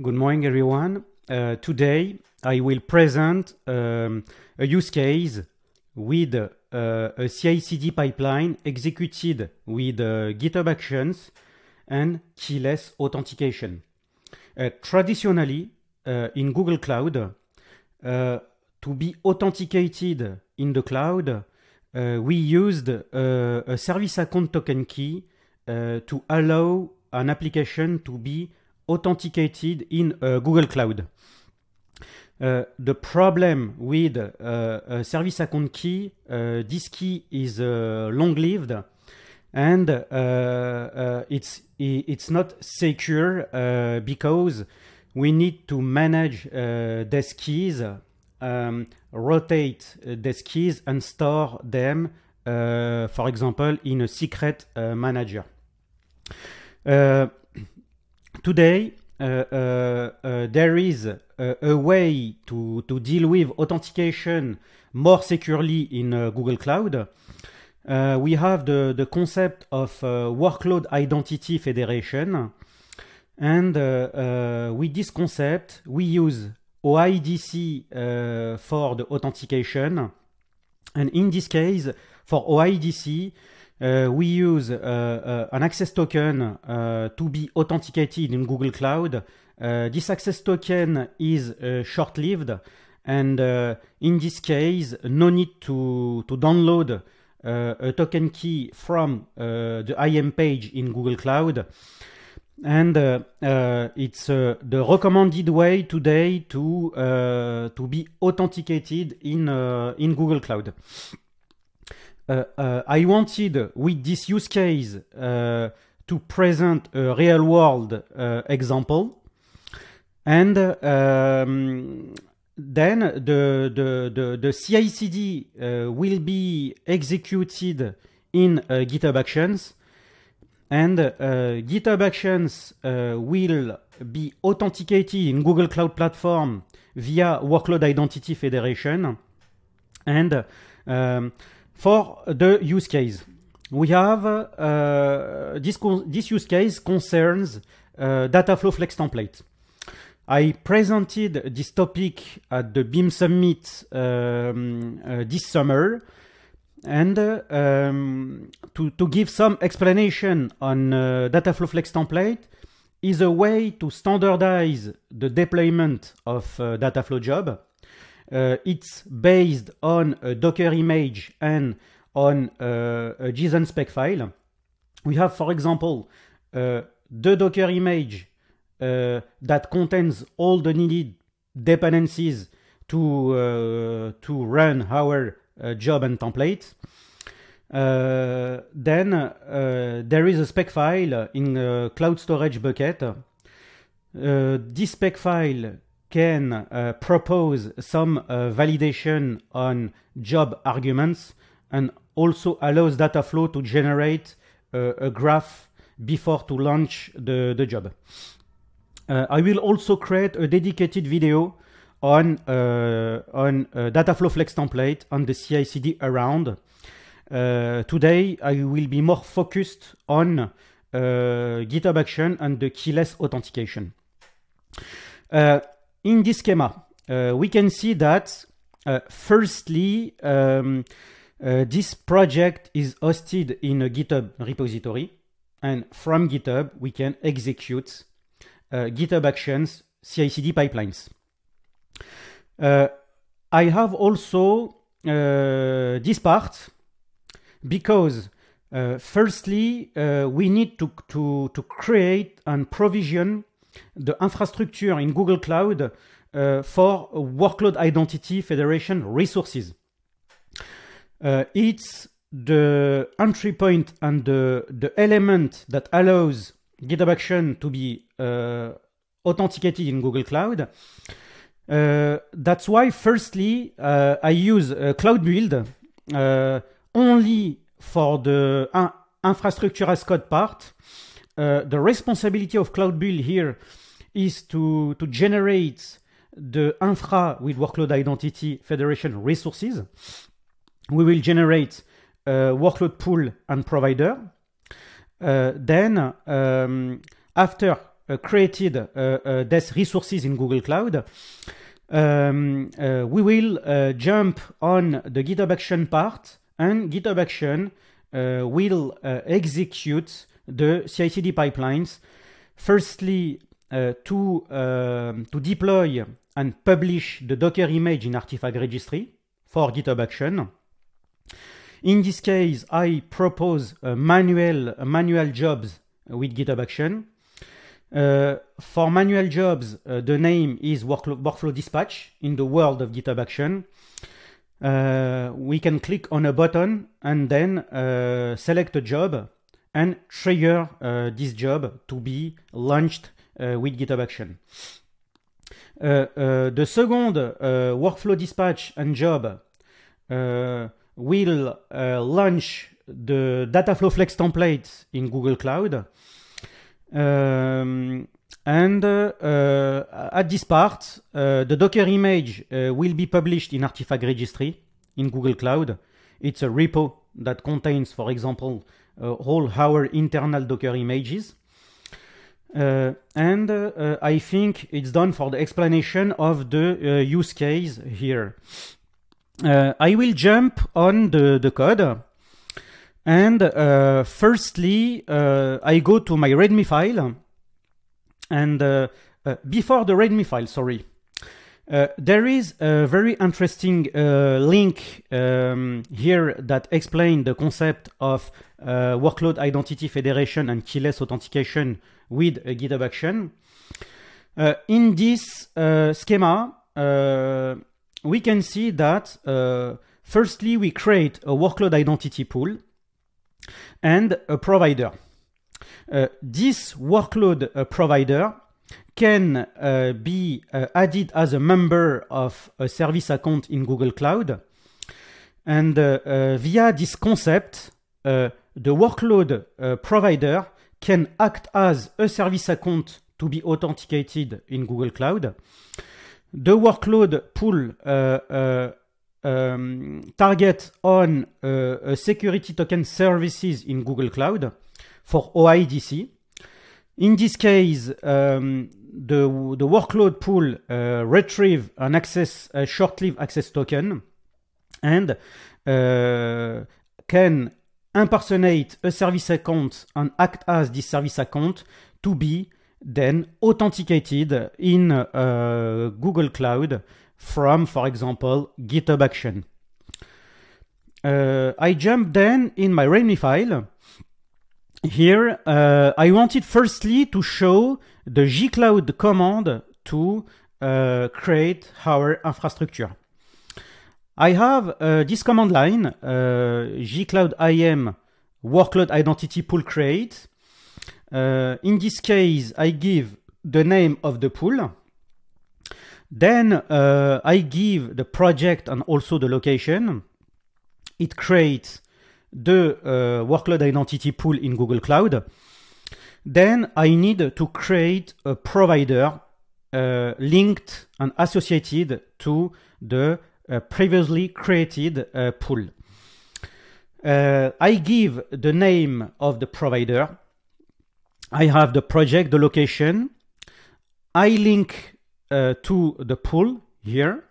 Good morning, everyone. Uh, today, I will present um, a use case with uh, a CI/CD pipeline executed with uh, GitHub Actions and keyless authentication. Uh, traditionally, uh, in Google Cloud, uh, to be authenticated in the cloud, we used a service account token key to allow an application to be authenticated in euh, Google Cloud. Uh, the problem with uh, service account key, euh, this key is euh, long-lived and it's, it's not secure because we need to manage these keys, um, rotate these keys and store them, uh, for example, in a secret uh, manager. Uh, today uh, uh, uh, there is a, way to, to, deal with authentication more securely in Google Cloud. we have the, the concept of workload identity federation. And with this concept, we use OIDC for the authentication. And in this case, for OIDC, Uh, we use uh, uh, an access token to be authenticated in Google Cloud. this access token is short-lived, and in this case, no need to, to download a token key from the IAM page in Google Cloud and uh, uh, it's uh, the recommended way today to to be authenticated in in Google Cloud. Uh, uh, I wanted with this use case uh, to present a real world example. And um, then the, the, the, the CI CD will be executed in GitHub Actions and uh, GitHub Actions uh, will be authenticated in Google Cloud Platform via Workload Identity Federation. And um, for the use case. We have uh, this, this use case concerns uh, Dataflow Flex template. I presented this topic at the BIM Summit um, uh, this summer. And um, to, to give some explanation on uh, Dataflow Flex template is a way to standardize the deployment of uh, Dataflow job uh, it's based on a Docker image and on uh, a JSON spec file. We have, for example, uh, the Docker image that contains all the needed dependencies to uh, to run our uh, job and template. Uh, then there is a spec file in cloud storage bucket. this spec file can uh, propose some uh, validation on job arguments and also allows Dataflow to generate uh, a graph before to launch the, the job. Uh, I will also create a dedicated video on, uh, on uh, Dataflow Flex template on the CI/CD around. today, I will be more focused on GitHub Action and the keyless authentication. Uh, in this schema, uh, we can see that uh, firstly, um, uh, this project is hosted in a GitHub repository. And from GitHub, we can execute GitHub Actions CI/CD pipelines. Uh, I have also uh, this part because uh, firstly we need to, to, to create and provision the infrastructure in Google Cloud uh, for Workload Identity Federation resources. Uh, it's the entry point and the, the element that allows GitHub Action to be uh, authenticated in Google Cloud. Uh, that's why, firstly, uh, I use uh, Cloud Build only for the infrastructure as code part uh, the responsibility of Cloud Build here is to, to generate the infra with workload identity federation resources. We will generate uh, workload pool and provider. Uh, then, um, after uh, created uh, these resources in Google Cloud, um, we will jump on the GitHub Action part, and GitHub Action will execute the CI/CD pipelines. Firstly, uh, to um, to deploy and publish the Docker image in Artifact Registry for GitHub Action. In this case, I propose a manual a manual jobs with GitHub Action. Uh, for manual jobs, uh, the name is workflow, workflow, Dispatch in the world of GitHub Action. Uh, we can click on a button and then uh, select a job and trigger uh, this job to be launched uh, with GitHub Action. Uh, uh, the second uh, workflow dispatch and job will launch the Dataflow Flex templates in Google Cloud. Um, and at this part, the Docker image will be published in Artifact Registry in Google Cloud. It's a repo that contains, for example, uh, all our internal Docker images. Uh, and uh, I think it's done for the explanation of the uh, use case here. Uh, I will jump on the, the code. And uh, firstly, I go to my README file. And before the README file, sorry, uh, there is a very interesting uh, link um, here that explains the concept of uh, workload identity federation and keyless authentication with a uh, GitHub action. Uh, in this schema, we can see that firstly, we create a workload identity pool and a provider. this workload provider can uh, be uh, added as a member of a service account in Google Cloud. And uh, uh via this concept, uh, the workload uh, provider can act as a service account to be authenticated in Google Cloud. The workload pool um, target on security token services in Google Cloud for OIDC in this case, um, the, the workload pool uh, retrieve an access, a short-lived access token, and uh, can impersonate a service account and act as this service account to be then authenticated in uh, Google Cloud from, for example, GitHub Action. Uh, I jump then in my README file here uh, I wanted firstly to show the gcloud command to uh, create our infrastructure. I have uh, this command line, uh, gcloud im workload identity pool create. Uh, in this case, I give the name of the pool. Then uh, I give the project and also the location. It creates the uh, workload identity pool in Google Cloud, then I need to create a provider uh, linked and associated to the uh, previously created uh, pool. Uh, I give the name of the provider. I have the project, the location. I link uh, to the pool here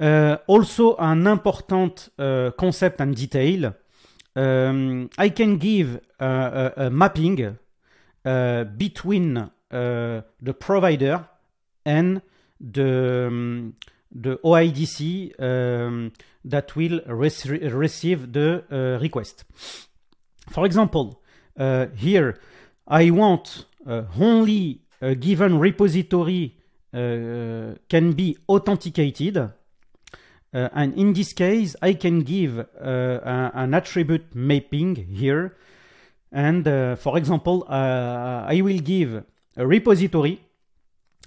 Euh, also, an important euh, concept and detail. Euh, I can give a, mapping between the provider and the, um, the OIDC um, that will receive the uh, request. For example, uh, here I want uh, only a given repository can be authenticated Uh, and in this case, I can give uh, a, an attribute mapping here. And uh, for example, uh, I will give a repository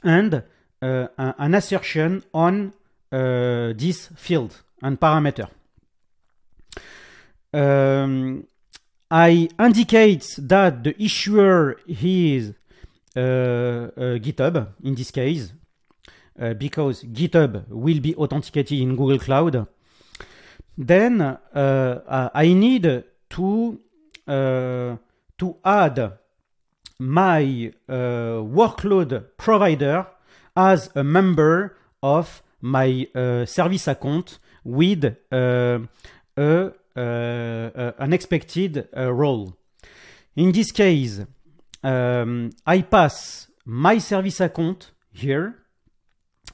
and uh, an assertion on uh, this field and parameter. Um, I indicate that the issuer is GitHub in this case, uh, because GitHub will be authenticated in Google Cloud, then uh, uh, I need to to add my workload provider as a member of my service account with a uh, unexpected uh, role. In this case, um, I pass my service account here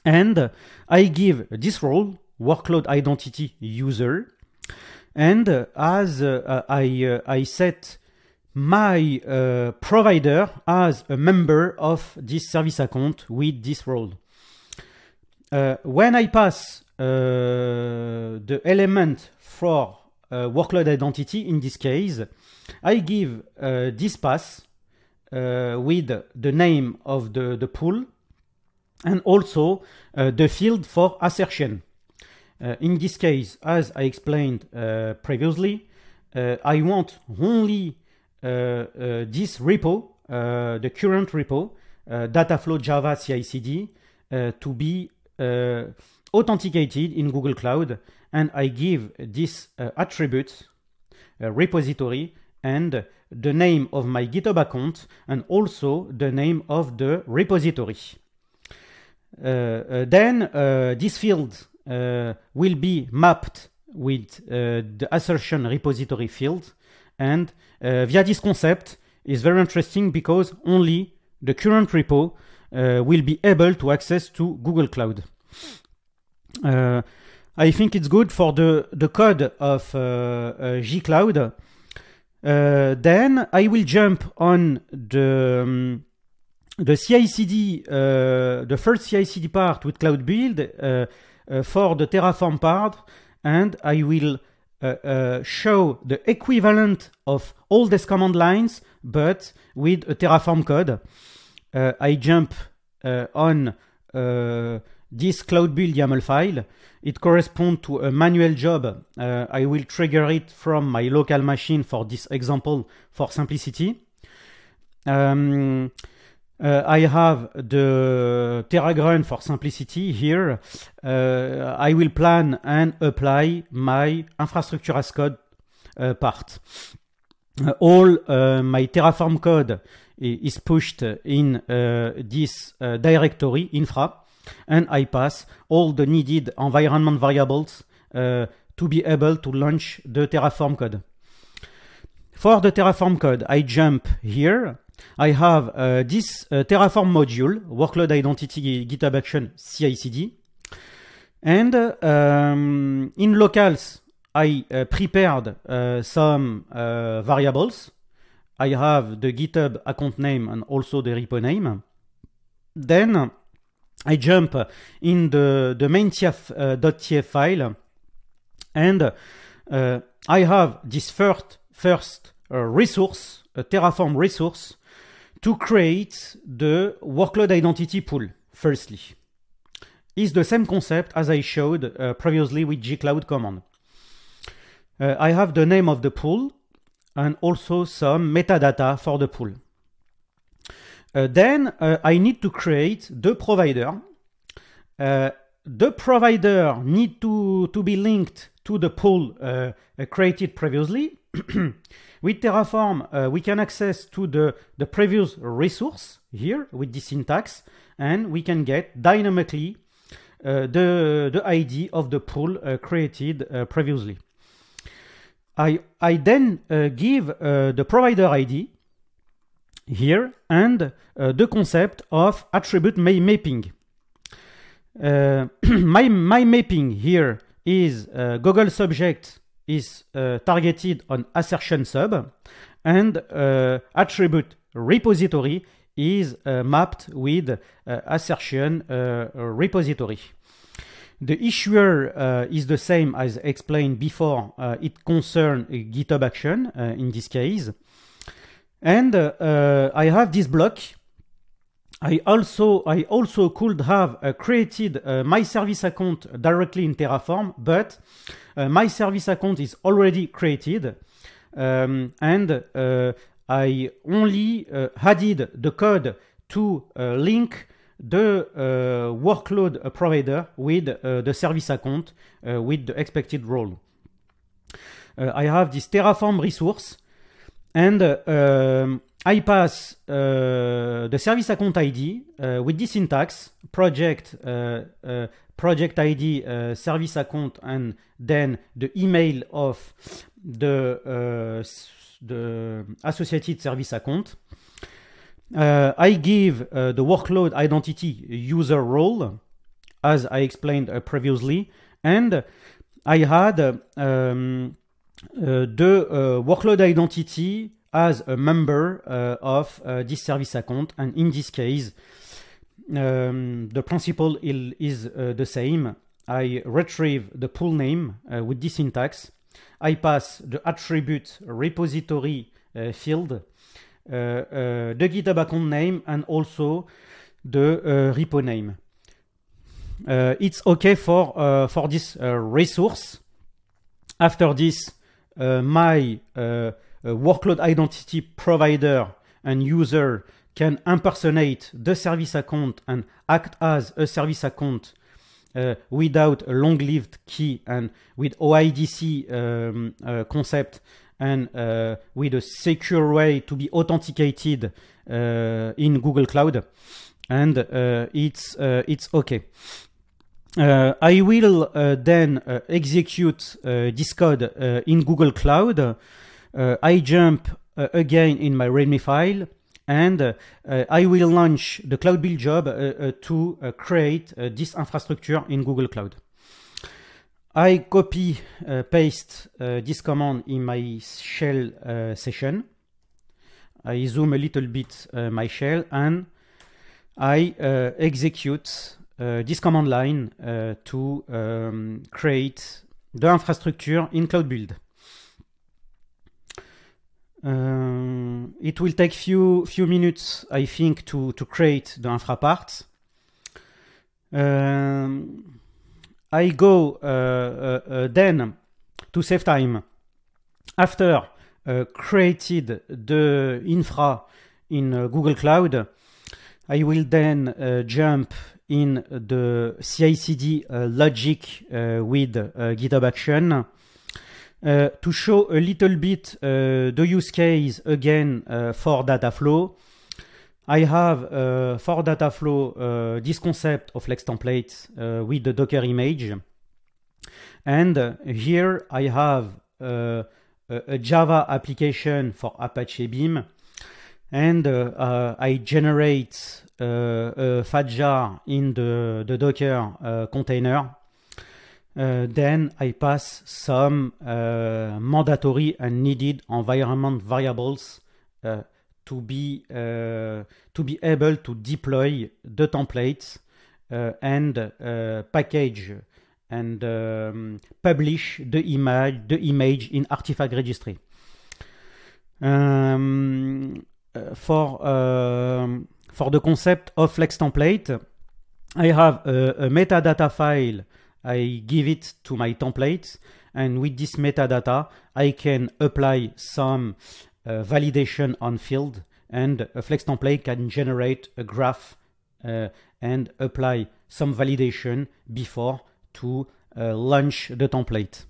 and I give this role workload identity user and as uh, I, uh, I set my uh, provider as a member of this service account with this role. Uh, when I pass uh, the element for uh, workload identity in this case, I give this pass with the name of the, the pool and also uh, the field for assertion. Uh, in this case, as I explained uh, previously, I want only this repo, the current repo, Dataflow Java CI/CD, to be authenticated in Google Cloud and I give this uh, attribute uh, repository and the name of my GitHub account and also the name of the repository. Uh, uh, then uh, this field will be mapped with the assertion repository field. And via this concept is very interesting because only the current repo will be able to access to Google Cloud. I think it's good for the, the code of uh, uh, gcloud. Uh, then I will jump on the um, the CI/CD, uh, the first CI/CD part with Cloud Build uh, uh, for the Terraform part, and I will uh, uh show the equivalent of all these command lines, but with a Terraform code. Uh, I jump on this Cloud Build YAML file. It corresponds to a manual job. I will trigger it from my local machine for this example, for simplicity. Um, Euh, I have the Terraform for simplicity here. Euh, I will plan and apply my infrastructure as code euh, part. Uh, all uh, my Terraform code is pushed in uh, this directory infra, and I pass all the needed environment variables to be able to launch the Terraform code. For the Terraform code, I jump here I have uh, this uh, Terraform module, workload identity GitHub action CI/CD, and um, in locals I uh, prepared uh, some uh, variables. I have the GitHub account name and also the repo name. Then I jump in the the main.tf uh, file, and I have this first first resource, a Terraform resource to create the workload identity pool, firstly, is the same concept as I showed uh, previously with gcloud command. Uh, I have the name of the pool and also some metadata for the pool. Uh, then uh, I need to create the provider. Uh, the provider need to, to be linked to the pool uh, created previously. With Terraform, uh, we can access to the, the previous resource here with this syntax, and we can get dynamically uh, the, the ID of the pool uh, created uh, previously. I, I then uh, give uh, the provider ID here and the concept of attribute mapping. my, my mapping here is Google subject is uh, targeted on assertion sub and uh, attribute repository is uh, mapped with uh, assertion uh, repository. The issuer uh, is the same as explained before. it concerns GitHub action in this case. And I have this block I also, I also could have uh, created uh, my service account directly in Terraform, but uh, my service account is already created um, and I only added the code to link the workload provider with the service account with the expected role. I have this Terraform resource and um, I pass uh, the service account ID uh, with this syntax project uh, project ID service account and then the email of the associated service account. I give the workload identity user role as I explained previously, and I had um, the workload identity as a member uh, of uh, this service account. And in this case, um, the principle is uh, the same. I retrieve the pool name with this syntax. I pass the attribute repository field, the GitHub account name, and also the repo name. Uh, it's okay for uh, for this uh, resource. After this, my workload identity provider and user can impersonate the service account and act as a service account uh, without a long-lived key and with OIDC um, uh, concept and uh, with a secure way to be authenticated uh, in Google Cloud, and uh, it's uh, it's okay. I will then execute this code in Google Cloud uh, I jump uh, again in my README file and uh, uh, I will launch the Cloud Build job uh, uh to create this infrastructure in Google Cloud. I copy, paste this command in my shell session. I zoom a little bit my shell and I execute this command line to um, create the infrastructure in Cloud Build. Euh, it will take few few minutes, I think, to to create the infra part. Um, uh, I go uh, uh, uh, then to save time after created the infra in Google Cloud. I will then jump in the CI/CD logic with GitHub Action. Uh, to show a little bit uh, the use case again uh, for Dataflow, I have uh, for Dataflow uh, this concept of Flex templates uh, with the Docker image. And here I have a Java application for Apache Beam. And I generate a FATJAR in the, the Docker container Euh, then I pass some euh, mandatory and needed environment variables euh, to be to be able to deploy the templates and package and um, publish the image the image in artifact registry. Um, uh, for um, for the concept of flex template, I have a metadata file I give it to my template and with this metadata I can apply some uh, validation on field and a flex template can generate a graph uh, and apply some validation before to uh, launch the template.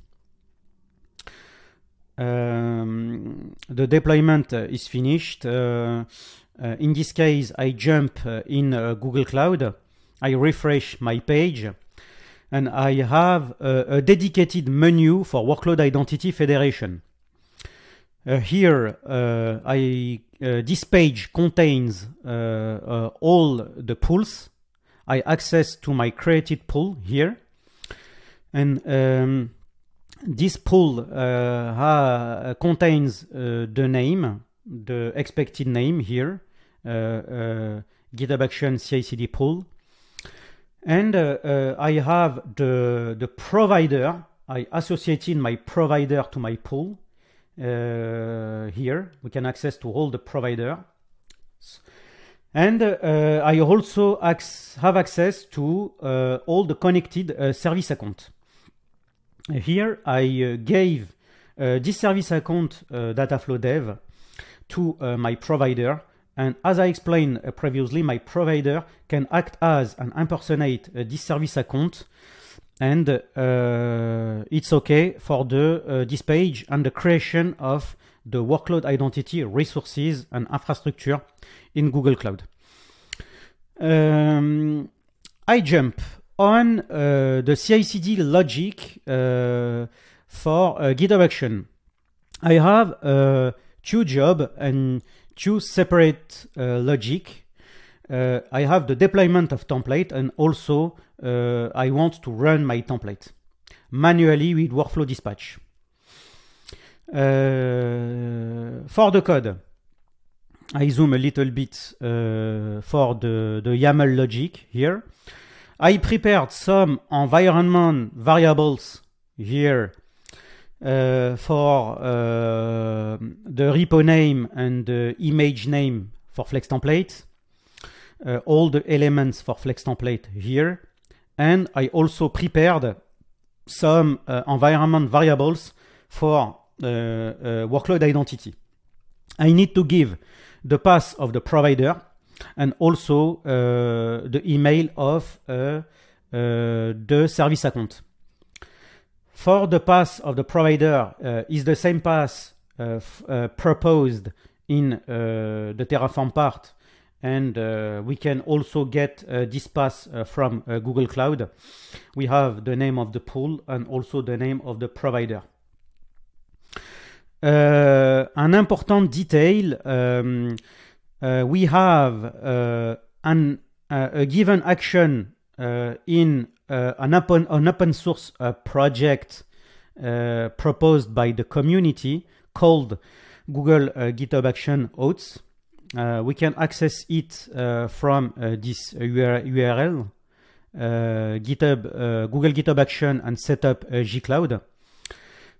Um, the deployment uh, is finished. Uh, uh, in this case, I jump in Google Cloud. I refresh my page and I have a, a dedicated menu for Workload Identity Federation. Uh, here, uh, I, uh, this page contains uh, uh, all the pools. I access to my created pool here. And um, this pool uh, ha, contains the name, the expected name here, GitHub Action CI/CD pool, and uh, uh, I have the, the provider. I associated my provider to my pool uh, here. We can access to all the provider, And uh, I also have access to uh, all the connected uh, service account. Here I gave this service account Dataflow Dev to my provider and as I explained uh, previously, my provider can act as and impersonate this uh, service account. And uh, it's okay for the uh, this page and the creation of the workload identity, resources, and infrastructure in Google Cloud. Um, I jump on uh, the CI/CD logic uh, for uh, GitHub Action. I have uh, two job and two separate uh, logic. Uh, I have the deployment of template and also uh, I want to run my template manually with workflow dispatch. for the code, I zoom a little bit uh, for the, the YAML logic here. I prepared some environment variables here Euh, for euh, the repo name and the image name for Flex Template. Uh, all the elements for Flex template here. And I also prepared some uh, environment variables for uh, workload identity. I need to give the pass of the provider and also the email of the service account. for the path of the provider uh, is the same path uh, uh, proposed in uh, the Terraform part, and uh, we can also get uh, this path from Google Cloud. We have the name of the pool and also the name of the provider. an important detail, um, we have an, a given action in uh, an open an open source uh, project uh, proposed by the community called Google GitHub Action Oats. we can access it from this URL. Uh, GitHub, uh, Google GitHub Action, and set up uh, gCloud.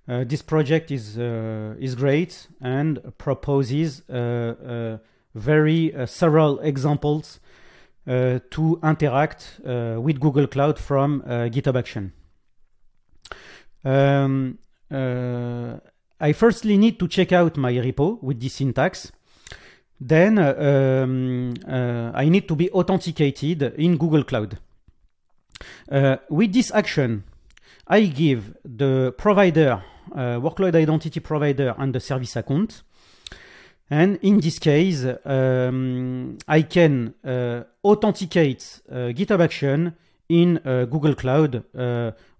this project is is great and proposes very several examples uh, to interact uh, with Google Cloud from uh, GitHub Action. Um, I firstly need to check out my repo with this syntax. Then um, I need to be authenticated in Google Cloud. with this action, I give the provider, uh, workload identity provider and the service account. And in this case, um, I can uh, authenticate uh, GitHub Action in uh, Google Cloud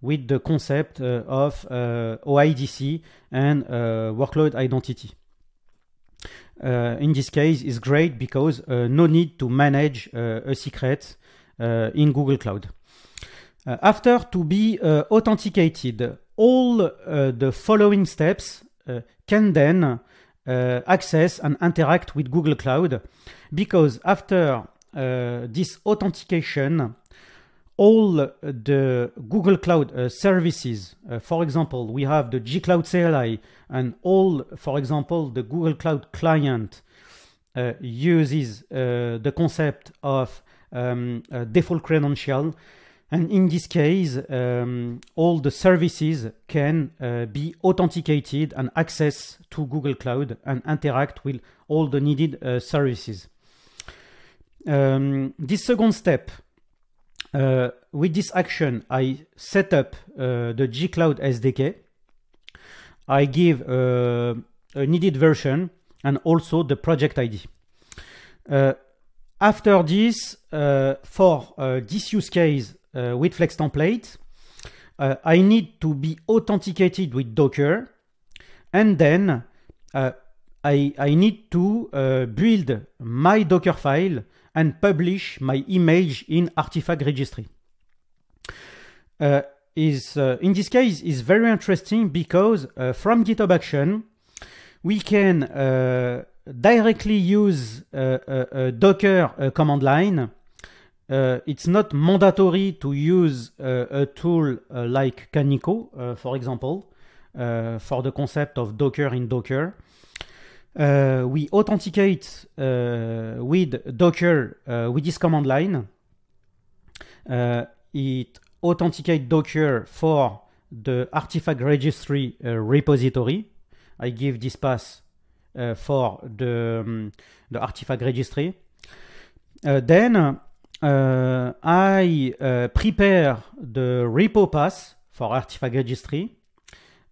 with the concept of OIDC and workload identity. Uh, in this case is great because uh, no need to manage uh, a secret in Google Cloud. after to be authenticated, all the following steps can then uh, access and interact with Google Cloud because after uh, this authentication, all the Google Cloud uh, services, uh, for example, we have the G Cloud CLI and all, for example, the Google Cloud client uh, uses uh, the concept of um, default credential and in this case, um, all the services can uh, be authenticated and access to Google Cloud and interact with all the needed uh, services. Um, this second step, uh, with this action, I set up uh, the G Cloud SDK. I give uh, a needed version and also the project ID. Uh, after this, for this use case, uh, with Flex template. Uh, I need to be authenticated with Docker. And then uh, I, I need to uh, build my Docker file and publish my image in Artifact Registry. Uh, is uh, in this case is very interesting because from GitHub Action we can directly use Docker command line Euh, it's not mandatory to use uh, a tool uh, like Kaniko, uh, for example, for the concept of Docker in Docker. we authenticate with Docker with this command line. it authenticates Docker for the artifact registry repository. I give this pass for the, um, the artifact registry. then uh, I uh, prepare the repo pass for artifact registry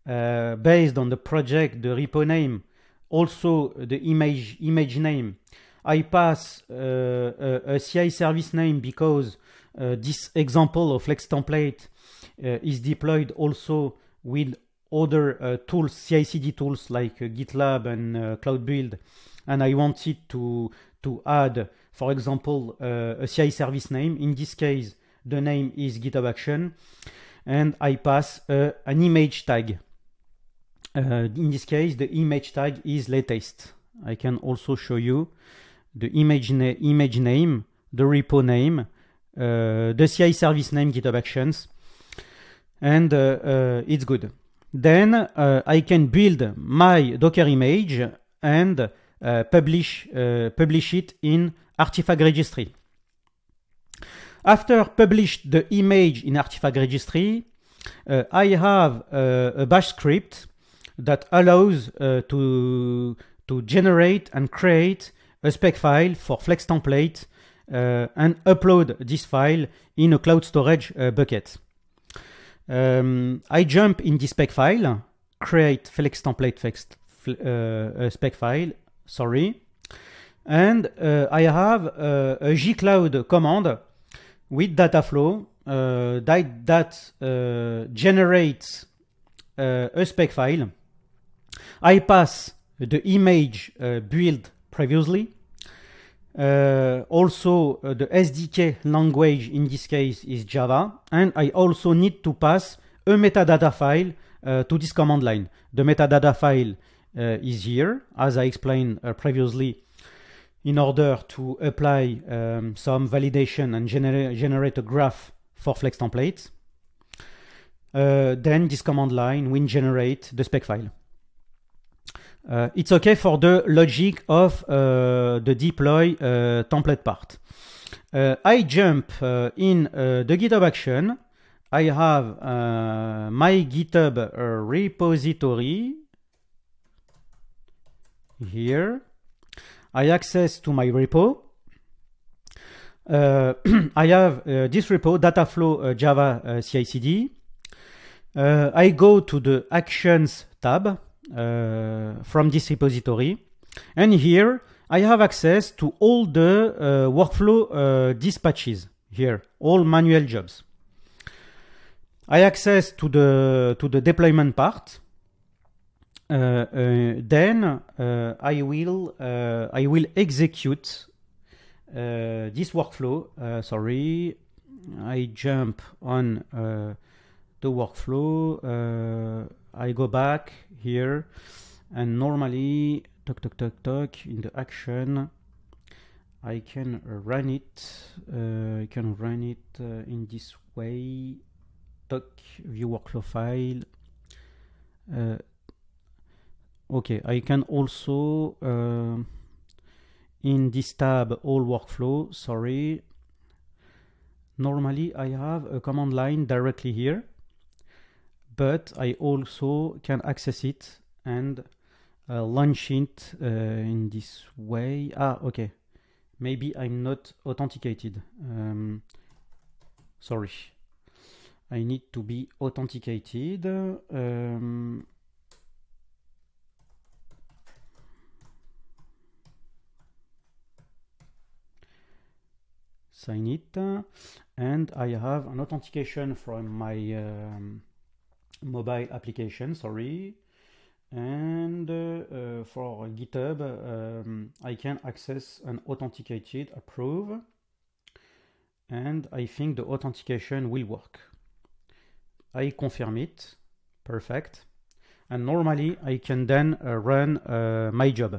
uh, based on the project, the repo name, also the image image name. I pass uh, a, a, CI service name because uh, this example of Flex template uh, is deployed also with other tools, CI/CD tools like GitLab and Cloud Build, and I wanted to to add for example, uh, a CI service name. In this case, the name is GitHub Action, and I pass uh, an image tag. Uh, in this case, the image tag is latest. I can also show you the image, na image name, the repo name, uh, the CI service name GitHub Actions, and uh, uh, it's good. Then I can build my Docker image and publish publish it in Artifact Registry. After published the image in Artifact Registry, uh, I have uh, a bash script that allows uh, to, to generate and create a spec file for Flex template and upload this file in a cloud storage bucket. Um, I jump in this spec file, create Flex template flex, spec file, sorry, and uh, I have uh, a gcloud command with Dataflow uh, that, that generates a spec file. I pass the image built previously. Uh, also, uh, the SDK language in this case is Java, and I also need to pass a metadata file uh, to this command line. The metadata file is here, as I explained previously in order to apply um, some validation and generate a graph for Flex templates. Uh, then this command line will generate the spec file. Uh, it's okay for the logic of uh, the deploy uh, template part. Uh, I jump uh, in the GitHub action. I have my GitHub repository here I access to my repo. Uh, I have uh, this repo, Dataflow uh, Java uh, CI/CD. Uh, I go to the Actions tab uh, from this repository, and here I have access to all the uh, workflow dispatches here, all manual jobs. I access to the to the deployment part. Uh, uh, then uh, I will I will execute this workflow. sorry, I jump on the workflow. I go back here, and normally, talk talk talk talk in the action. I can run it. Uh, I can run it uh, in this way. Talk view workflow file. Uh, okay I can also uh, in this tab all workflow sorry normally I have a command line directly here but I also can access it and uh, launch it uh, in this way ah okay maybe I'm not authenticated um, sorry I need to be authenticated um, sign it and I have an authentication from my um, mobile application sorry and uh, uh, for GitHub um, I can access an authenticated approve and I think the authentication will work I confirm it perfect and normally I can then uh, run uh, my job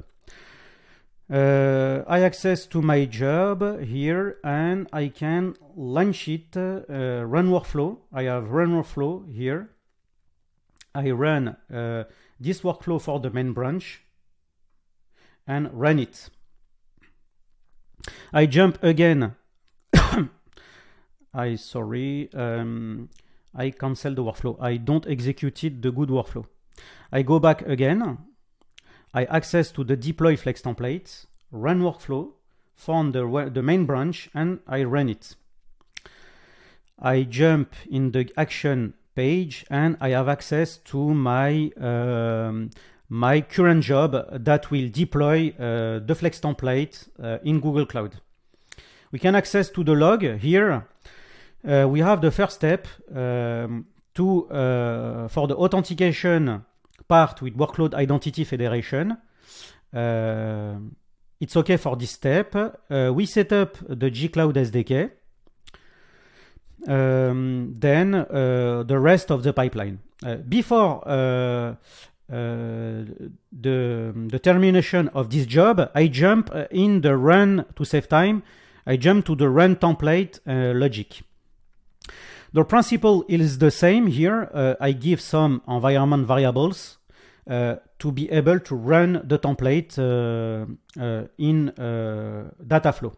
uh, I access to my job here and I can launch it, uh, run workflow. I have run workflow here. I run uh, this workflow for the main branch and run it. I jump again. I sorry, um, I cancel the workflow. I don't execute it, the good workflow. I go back again. I access to the deploy flex template run workflow, found the, the main branch, and I run it. I jump in the action page and I have access to my um, my current job that will deploy uh, the Flex template uh, in Google Cloud. We can access to the log here. Uh, we have the first step um, to uh, for the authentication part with workload identity federation. Um, it's okay for this step. Uh, we set up the gcloud SDK. Um, then uh, the rest of the pipeline. Uh, before uh, uh the, the termination of this job, I jump uh, in the run to save time. I jump to the run template uh, logic. The principle is the same here. I give some environment variables uh, to be able to run the template uh, uh, in Dataflow.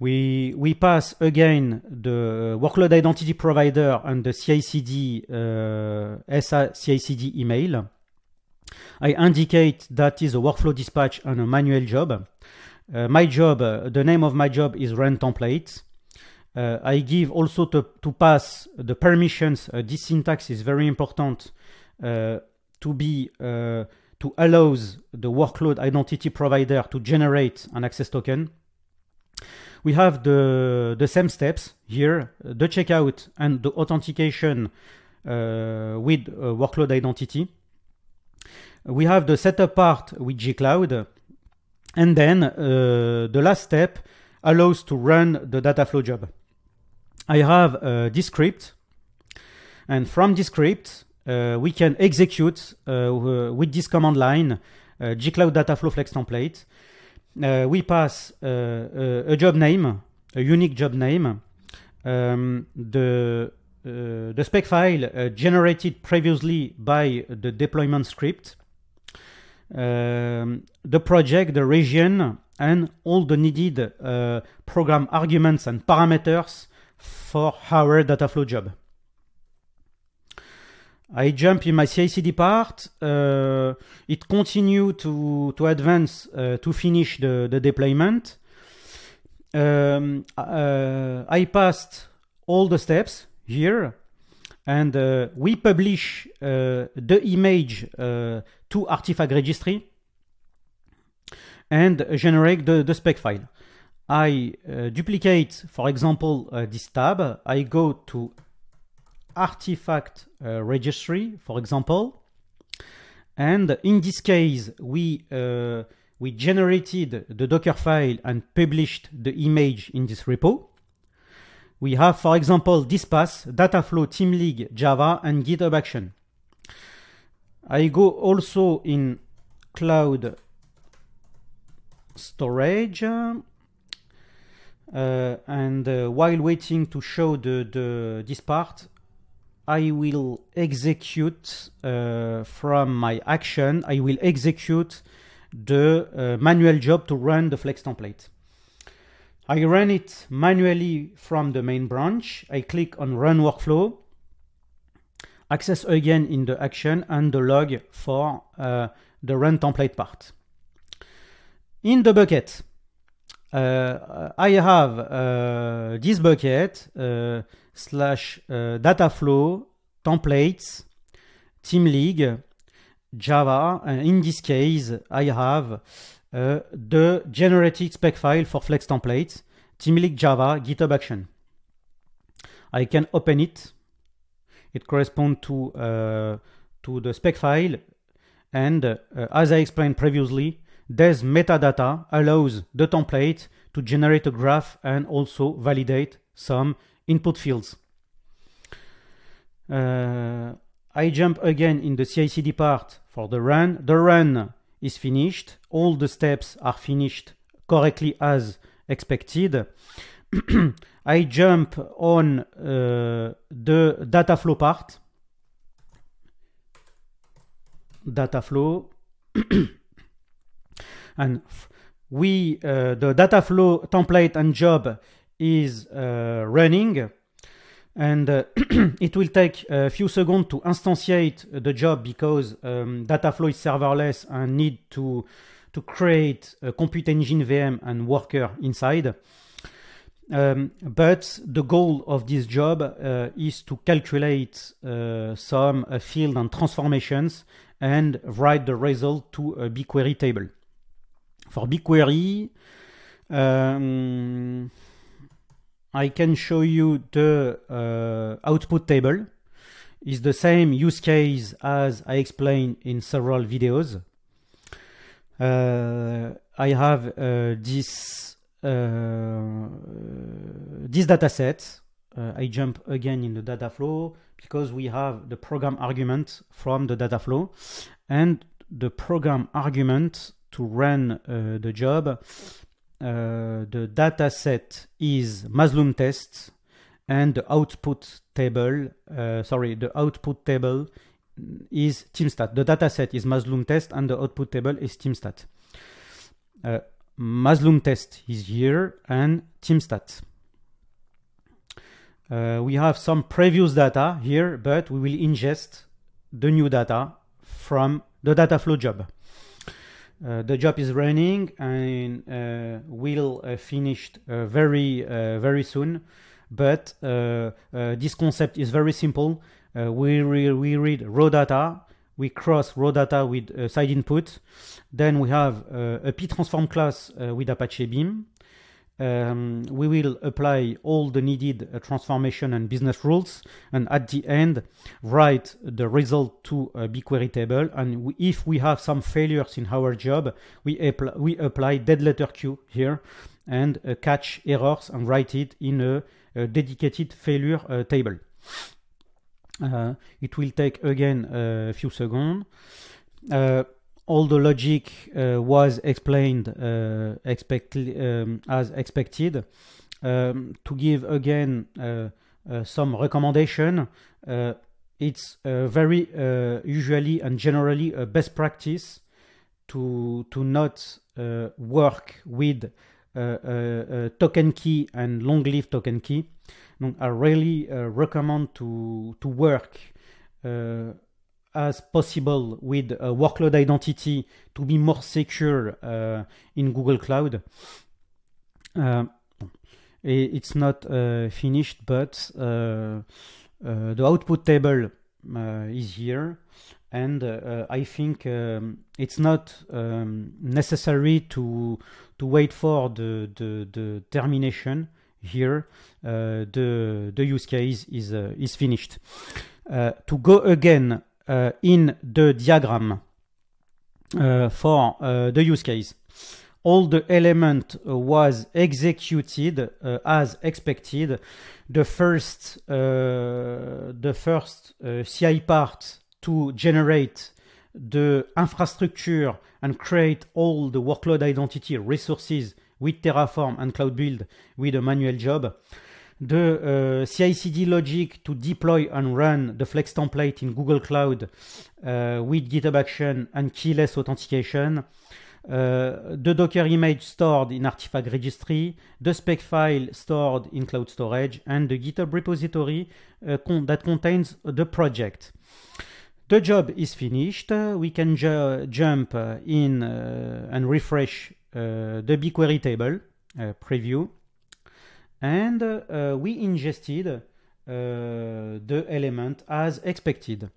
We, we pass again the workload identity provider and the CICD SA CICD email. I indicate that is a workflow dispatch and a manual job. Uh, my job, uh, the name of my job is run template. Uh, I give also to, to pass the permissions. this syntax is very important to be uh, to allows the workload identity provider to generate an access token. We have the, the same steps here, the checkout and the authentication uh, with uh, workload identity. We have the setup part with gcloud. And then uh, the last step allows to run the data flow job. I have uh, this script. And from this script, uh, we can execute uh, with this command line uh, gcloud data flow flex template. we pass a job name, a unique job name. Um, the uh, the spec file uh, generated previously by the deployment script, um, the project, the region, and all the needed uh, program arguments and parameters for our Dataflow job. I jump in my CICD part. Uh, it continue to, to advance uh, to finish the, the deployment. Um, uh, I passed all the steps here and uh, we publish uh, the image uh, to artifact registry and generate the, the spec file. I duplicate, for example, this tab. I go to artifact uh, registry, for example. And in this case, we uh, we generated the Docker file and published the image in this repo. We have, for example, Dispass, Dataflow, League, Java, and GitHub Action. I go also in cloud storage. Uh, and uh, while waiting to show the, the, this part, I will execute uh, from my action, I will execute the uh, manual job to run the flex template. I run it manually from the main branch. I click on run workflow, access again in the action and the log for uh, the run template part. In the bucket, uh, I have uh, this bucket uh, slash euh, dataflow templates league Java and euh, in this case I have euh, the generated spec file for flex templates league Java GitHub action. I can open it. It corresponds to uh, to the spec file, and uh, as I explained previously, this metadata allows the template to generate a graph and also validate some input fields. Uh, I jump again in the CI/CD part for the run. The run is finished. All the steps are finished correctly as expected. I jump on uh, the data flow part. Data flow. and we, uh, the data flow template and job is uh, running and uh, it will take a few seconds to instantiate the job because um, Dataflow is serverless and need to, to create a compute engine VM and worker inside. Um, but the goal of this job uh, is to calculate uh, some uh, field and transformations and write the result to a BigQuery table. For BigQuery, um, I can show you the uh, output table. It's the same use case as I explained in several videos. Uh, I have uh, this uh, this data set. Uh, I jump again in the data flow because we have the program argument from the data flow and the program argument to run uh, the job Euh, the the dataset is Maslum test and the output table, uh, sorry, the output table is Teamstat. The dataset is Maslum test and the output table is Teamstat. Uh, Maslum test is here and Teamstat. Uh, we have some previous data here, but we will ingest the new data from the Dataflow job. Uh, the job is running and uh, will uh, finish very very soon. But this concept is very simple. we, re we read raw data, we cross raw data with side input, then we have a p-transform class with Apache Beam, um, we will apply all the needed uh, transformation and business rules and at the end write the result to a BigQuery table and we, if we have some failures in our job we, apl we apply dead letter Q here and uh, catch errors and write it in a, a dedicated failure uh, table. Uh, it will take again a few seconds. Uh, all the logic uh, was explained uh, expect, um, as expected. Um, to give again uh, uh some recommendation, uh, it's uh, very usually and generally a best practice to to not work with token key and long lived token key. I really recommend to to work as possible with workload identity to be more secure uh, in Google Cloud. Uh, it's not uh, finished, but the output table is here and uh, I think um, it's not um, necessary to to wait for the the, the termination here. Uh, the the use case is uh, is finished. to go again Euh, in the diagram euh, for euh, the use case. all the element was executed uh, as expected. The first, uh, the first uh, CI part to generate the infrastructure and create all the workload identity resources with Terraform and Cloud Build with a manual job. de euh, CI/CD logic to deploy and run the Flex template in Google Cloud uh, with GitHub Action and keyless authentication, uh, the Docker image stored in Artifact Registry, the spec file stored in Cloud Storage, and the GitHub repository uh, con that contains the project. The job is finished. We can ju jump uh, in uh, and refresh uh, the BigQuery table preview and uh, we ingested uh, the element as expected.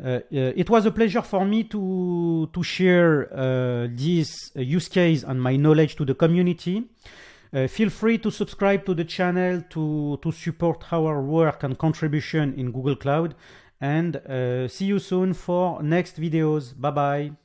Uh, uh, it was a pleasure for me to to share uh, this use case and my knowledge to the community. Uh, feel free to subscribe to the channel to to support our work and contribution in Google Cloud and see you soon for next videos. Bye bye.